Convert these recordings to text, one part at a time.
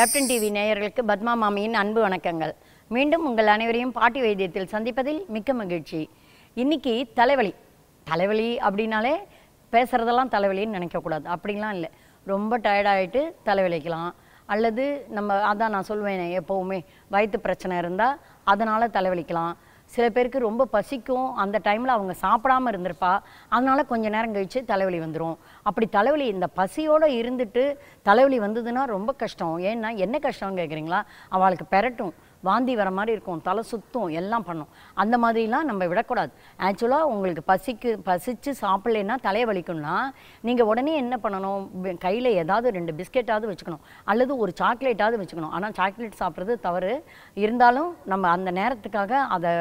captain TV நேயர்களுக்கு பத்மா மாமியின் அன்பு வணக்கங்கள் மீண்டும் உங்கள் அனைவரையும் பாட்டி வைத்தியத்தில் சந்திப்பதில் மிக்க மகிழ்ச்சி இன்னைக்கு தலைவலி தலைவலி அப்படின்னாலே பேசுகிறதெல்லாம் தலைவலின்னு நினைக்கக்கூடாது அப்படிலாம் இல்லை ரொம்ப டயர்டாயிட்டு தலைவலிக்கலாம் அல்லது நம்ம அதான் நான் சொல்வேன் எப்போவுமே வயிற்று பிரச்சனை இருந்தால் அதனால் தலைவலிக்கலாம் சில பேருக்கு ரொம்ப பசிக்கும் அந்த டைமில் அவங்க சாப்பிடாமல் இருந்திருப்பா அதனால் கொஞ்ச நேரம் கழித்து தலைவலி வந்துடும் அப்படி தலைவலி இந்த பசியோடு இருந்துட்டு தலைவலி வந்ததுன்னா ரொம்ப கஷ்டம் ஏன்னா என்ன கஷ்டம்னு கேட்குறீங்களா அவளுக்கு பெரட்டும் வாந்தி வர மாதிரி இருக்கும் தலை சுத்தும் எல்லாம் பண்ணும் அந்த மாதிரிலாம் நம்ம விடக்கூடாது ஆக்சுவலாக உங்களுக்கு பசிக்கு பசித்து சாப்பிட்லேன்னா தலையை வலிக்கணும்னா நீங்கள் உடனே என்ன பண்ணணும் கையில் ஏதாவது ரெண்டு பிஸ்கெட்டாவது வச்சுக்கணும் அல்லது ஒரு சாக்லேட்டாவது வச்சுக்கணும் ஆனால் சாக்லேட் சாப்பிட்றது தவறு இருந்தாலும் நம்ம அந்த நேரத்துக்காக அதை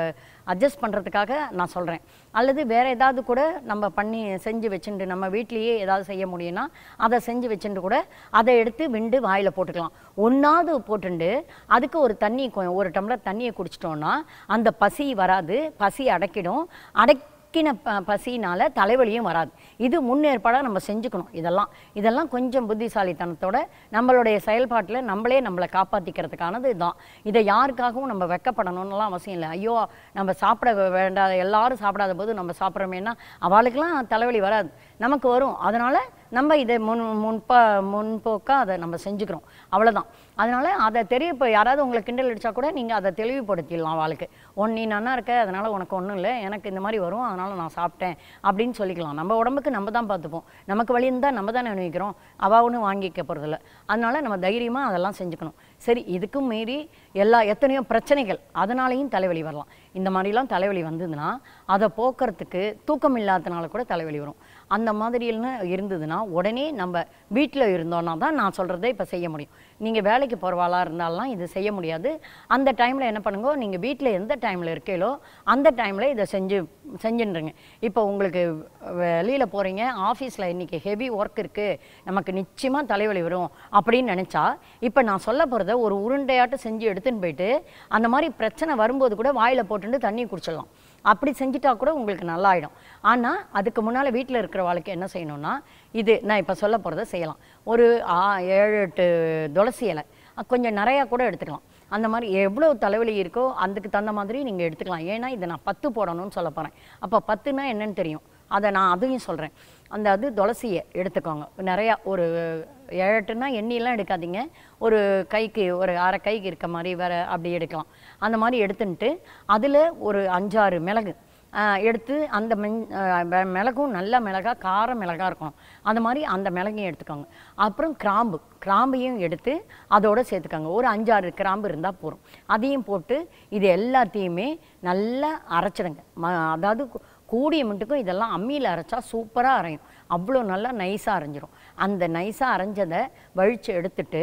அட்ஜஸ்ட் பண்ணுறதுக்காக நான் சொல்கிறேன் அல்லது வேறு ஏதாவது கூட நம்ம பண்ணி செஞ்சு வச்சுட்டு நம்ம வீட்லேயே ஏதாவது செய்ய முடியும்னா அதை செஞ்சு வச்சுட்டு கூட அதை எடுத்து விண்டு வாயில் போட்டுக்கலாம் ஒன்றாவது போட்டுண்டு அதுக்கு ஒரு தண்ணி ஒரு டம்ளர் தண்ணியை குடிச்சிட்டோன்னா அந்த பசி வராது பசி அடைக்கிடும் அடை பக்கின ப பசினால் தலைவலியும் வராது இது முன்னேற்பாடாக நம்ம செஞ்சுக்கணும் இதெல்லாம் இதெல்லாம் கொஞ்சம் புத்திசாலித்தனத்தோட நம்மளுடைய செயல்பாட்டில் நம்மளே நம்மளை காப்பாற்றிக்கிறதுக்கானது இதுதான் இதை யாருக்காகவும் நம்ம வெக்கப்படணும்னுலாம் அவசியம் இல்லை ஐயோ நம்ம சாப்பிட வேண்டாத எல்லாரும் சாப்பிடாத போது நம்ம சாப்பிட்றோமேன்னா அவளுக்கெல்லாம் தலைவலி வராது நமக்கு வரும் அதனால் நம்ம இதை முன் முன்பா முன்போக்காக அதை நம்ம செஞ்சுக்கிறோம் அவ்வளோதான் அதனால் அதை தெரிய இப்போ யாராவது உங்களை கிண்டல் அடித்தா கூட நீங்கள் அதை தெளிவுபடுத்திடலாம் வாழ்க்கை ஒன் நீ நன்னா இருக்க அதனால் உனக்கு ஒன்றும் இல்லை எனக்கு இந்த மாதிரி வரும் அதனால் நான் சாப்பிட்டேன் அப்படின்னு சொல்லிக்கலாம் நம்ம உடம்புக்கு நம்ம தான் பார்த்துப்போம் நமக்கு வழி இருந்தால் நம்ம தானே நினைக்கிறோம் அவாவுன்னு ஒன்றும் வாங்கிக்க போகிறதில்ல அதனால் நம்ம தைரியமாக அதெல்லாம் செஞ்சுக்கணும் சரி இதுக்கும் மீறி எல்லா எத்தனையோ பிரச்சனைகள் அதனாலையும் தலைவலி வரலாம் இந்த மாதிரிலாம் தலைவலி வந்ததுன்னா அதை போக்குறதுக்கு தூக்கம் இல்லாததுனால கூட தலைவலி வரும் அந்த மாதிரின்னு இருந்ததுன்னா உடனே நம்ம வீட்டில் இருந்தோன்னா தான் நான் சொல்கிறத இப்போ செய்ய முடியும் நீங்கள் வேலைக்கு போகிறவாளாக இருந்தாலாம் இது செய்ய முடியாது அந்த டைமில் என்ன பண்ணுங்க நீங்கள் வீட்டில் எந்த டைமில் இருக்கீங்களோ அந்த டைமில் இதை செஞ்சு செஞ்சுன்றங்க இப்போ உங்களுக்கு வெளியில் போகிறீங்க ஆஃபீஸில் இன்றைக்கி ஹெவி ஒர்க் இருக்குது நமக்கு நிச்சயமாக தலைவலி வரும் அப்படின்னு நினச்சா இப்போ நான் சொல்ல போகிறத ஒரு உருண்டையாட்டம் செஞ்சு எடுத்துன்னு போயிட்டு அந்த மாதிரி பிரச்சனை வரும்போது கூட வாயில் போட்டுட்டு தண்ணி குடிச்சிடலாம் அப்படி செஞ்சிட்டா கூட உங்களுக்கு நல்லாயிடும் ஆனால் அதுக்கு முன்னால் வீட்டில் இருக்கிற வாழ்க்கை என்ன செய்யணும்னா இது நான் இப்போ சொல்ல போகிறத செய்யலாம் ஒரு ஏழு எட்டு துளசி இலை கொஞ்சம் நிறையா கூட எடுத்துக்கலாம் அந்த மாதிரி எவ்வளோ தலைவலி இருக்கோ அதுக்கு தகுந்த மாதிரி நீங்கள் எடுத்துக்கலாம் ஏன்னா இதை நான் பத்து போடணும்னு சொல்ல போகிறேன் அப்போ பத்துனா என்னன்னு தெரியும் அதை நான் அதையும் சொல்கிறேன் அந்த அது துளசியை எடுத்துக்கோங்க நிறையா ஒரு ஏழட்டுன்னா எண்ணெயெல்லாம் எடுக்காதீங்க ஒரு கைக்கு ஒரு அரை கைக்கு இருக்க மாதிரி வேறு அப்படி எடுக்கலாம் அந்த மாதிரி எடுத்துன்ட்டு அதில் ஒரு அஞ்சாறு மிளகு எடுத்து அந்த மின் மிளகும் நல்ல மிளகா கார மிளகா இருக்கும் அந்த மாதிரி அந்த மிளகையும் எடுத்துக்கோங்க அப்புறம் கிராம்பு கிராம்பையும் எடுத்து அதோடு சேர்த்துக்கோங்க ஒரு அஞ்சாறு கிராம்பு இருந்தால் போகும் அதையும் போட்டு இது எல்லாத்தையுமே நல்லா அரைச்சிடுங்க ம அதாவது கூடிய மட்டுக்கும் இதெல்லாம் அம்மியில் அரைச்சா சூப்பராக அரையும் அவ்வளோ நல்லா நைஸாக அரைஞ்சிரும் அந்த நைஸாக அரைஞ்சதை வழித்து எடுத்துட்டு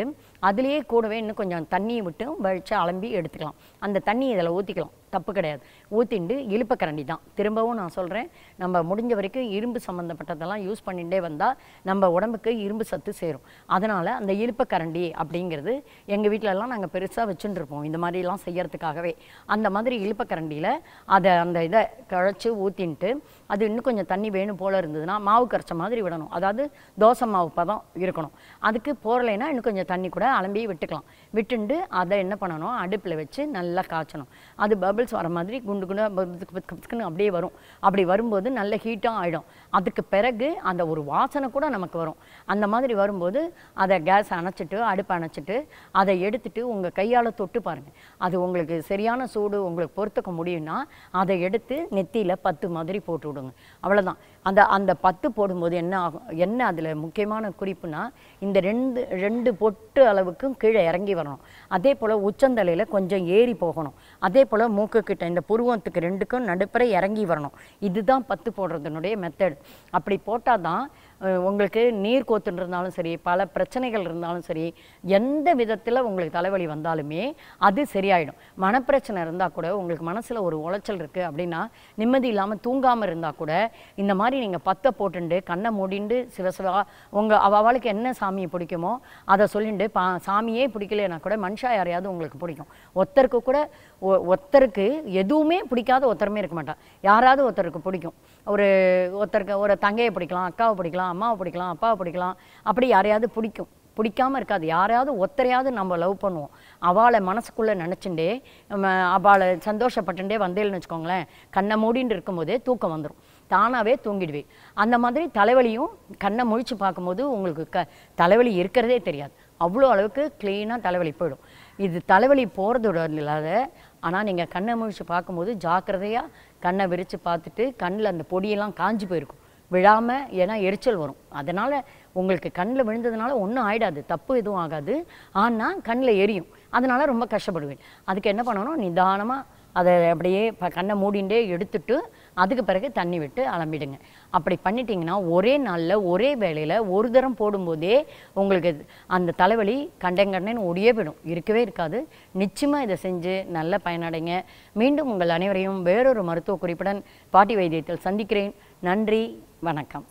அதுலேயே கூடவே இன்னும் கொஞ்சம் தண்ணியை விட்டு வழித்து அலம்பி எடுத்துக்கலாம் அந்த தண்ணி இதில் ஊற்றிக்கலாம் தப்பு கிடையாது ஊத்திண்டு இழுப்பக்கரண்டி தான் திரும்பவும் நான் சொல்கிறேன் நம்ம முடிஞ்ச வரைக்கும் இரும்பு சம்மந்தப்பட்டதெல்லாம் யூஸ் பண்ணிகிட்டே வந்தால் நம்ம உடம்புக்கு இரும்பு சத்து சேரும் அதனால் அந்த கரண்டி அப்படிங்கிறது எங்கள் வீட்டிலலாம் நாங்கள் பெருசாக வச்சுட்டுருப்போம் இந்த மாதிரிலாம் செய்யறதுக்காகவே அந்த மாதிரி கரண்டியில் அதை அந்த இதை கழைச்சி ஊற்றின்ட்டு அது இன்னும் கொஞ்சம் தண்ணி வேணும் போல் இருந்ததுன்னா மாவு கரைச்ச மாதிரி விடணும் அதாவது தோசை மாவு பதம் இருக்கணும் அதுக்கு போகலைன்னா இன்னும் கொஞ்சம் தண்ணி கூட அலம்பி விட்டுக்கலாம் விட்டுண்டு அதை என்ன பண்ணணும் அடுப்பில் வச்சு நல்லா காய்ச்சணும் அது பபிள்ஸ் வர மாதிரி குண்டு குண்டு அப்படியே வரும் அப்படி வரும்போது நல்ல ஹீட்டாக ஆகிடும் அதுக்கு பிறகு அந்த ஒரு வாசனை கூட நமக்கு வரும் அந்த மாதிரி வரும்போது அதை கேஸ் அணைச்சிட்டு அடுப்பு அணைச்சிட்டு அதை எடுத்துட்டு உங்கள் கையால் தொட்டு பாருங்கள் அது உங்களுக்கு சரியான சூடு உங்களுக்கு பொறுத்துக்க முடியும்னா அதை எடுத்து நெத்தியில் பத்து மாதிரி போட்டு விடுங்க அவ்வளோதான் அந்த அந்த பத்து போடும்போது என்ன ஆகும் என்ன அதில் முக்கியமான குறிப்புனா இந்த ரெண்டு ரெண்டு பொட்டு அளவுக்கும் கீழே இறங்கி வரணும் அதே போல் உச்சந்தலையில் கொஞ்சம் ஏறி போகணும் அதே போல் மு கிட்ட இந்த புருவத்துக்கு ரெண்டுக்கும் நடுப்புற இறங்கி வரணும் இதுதான் பத்து போடுறதுனுடைய மெத்தட் அப்படி போட்டால் தான் உங்களுக்கு நீர் கோத்துன்னு இருந்தாலும் சரி பல பிரச்சனைகள் இருந்தாலும் சரி எந்த விதத்தில் உங்களுக்கு தலைவலி வந்தாலுமே அது சரியாயிடும் மனப்பிரச்சனை இருந்தால் கூட உங்களுக்கு மனசில் ஒரு உளைச்சல் இருக்குது அப்படின்னா நிம்மதி இல்லாமல் தூங்காமல் இருந்தால் கூட இந்த மாதிரி நீங்கள் பத்தை போட்டுண்டு கண்ணை மூடிண்டு சிவசிவா உங்கள் அவளுக்கு என்ன சாமியை பிடிக்குமோ அதை சொல்லிண்டு பா சாமியே பிடிக்கலன்னா கூட மனுஷா யாரையாவது உங்களுக்கு பிடிக்கும் ஒருத்தருக்கு கூட ஒருத்தருக்கு எதுவுமே பிடிக்காத ஒருத்தருமே இருக்க மாட்டான் யாராவது ஒருத்தருக்கு பிடிக்கும் ஒரு ஒருத்தருக்கு ஒரு தங்கையை பிடிக்கலாம் அக்காவை பிடிக்கலாம் பிடிக்கலாம் அம்மாவை பிடிக்கலாம் அப்பாவை பிடிக்கலாம் அப்படி யாரையாவது பிடிக்கும் பிடிக்காமல் இருக்காது யாரையாவது ஒத்தரையாவது நம்ம லவ் பண்ணுவோம் அவளை மனசுக்குள்ளே நினச்சிண்டே அவளை சந்தோஷப்பட்டுண்டே வந்தேன்னு வச்சுக்கோங்களேன் கண்ணை மூடின்னு இருக்கும்போதே தூக்கம் வந்துடும் தானாகவே தூங்கிடுவேன் அந்த மாதிரி தலைவலியும் கண்ணை முழித்து பார்க்கும்போது உங்களுக்கு க தலைவலி இருக்கிறதே தெரியாது அவ்வளோ அளவுக்கு க்ளீனாக தலைவலி போயிடும் இது தலைவலி போகிறதோட இல்லாத ஆனால் நீங்கள் கண்ணை முழித்து பார்க்கும்போது ஜாக்கிரதையாக கண்ணை விரித்து பார்த்துட்டு கண்ணில் அந்த பொடியெல்லாம் காஞ்சி போயிருக்கும் விழாமல் ஏன்னா எரிச்சல் வரும் அதனால் உங்களுக்கு கண்ணில் விழுந்ததுனால ஒன்றும் ஆகிடாது தப்பு எதுவும் ஆகாது ஆனால் கண்ணில் எரியும் அதனால் ரொம்ப கஷ்டப்படுவேன் அதுக்கு என்ன பண்ணணும் நிதானமாக அதை அப்படியே கண்ணை மூடிண்டே எடுத்துட்டு அதுக்கு பிறகு தண்ணி விட்டு அலம்பிடுங்க அப்படி பண்ணிட்டீங்கன்னா ஒரே நாளில் ஒரே வேலையில் ஒரு தரம் போடும்போதே உங்களுக்கு அந்த தலைவலி கண்டங்கடனு ஒடியே போயிடும் இருக்கவே இருக்காது நிச்சயமாக இதை செஞ்சு நல்ல பயனடைங்க மீண்டும் உங்கள் அனைவரையும் வேறொரு மருத்துவ குறிப்புடன் பாட்டி வைத்தியத்தில் சந்திக்கிறேன் நன்றி வணக்கம்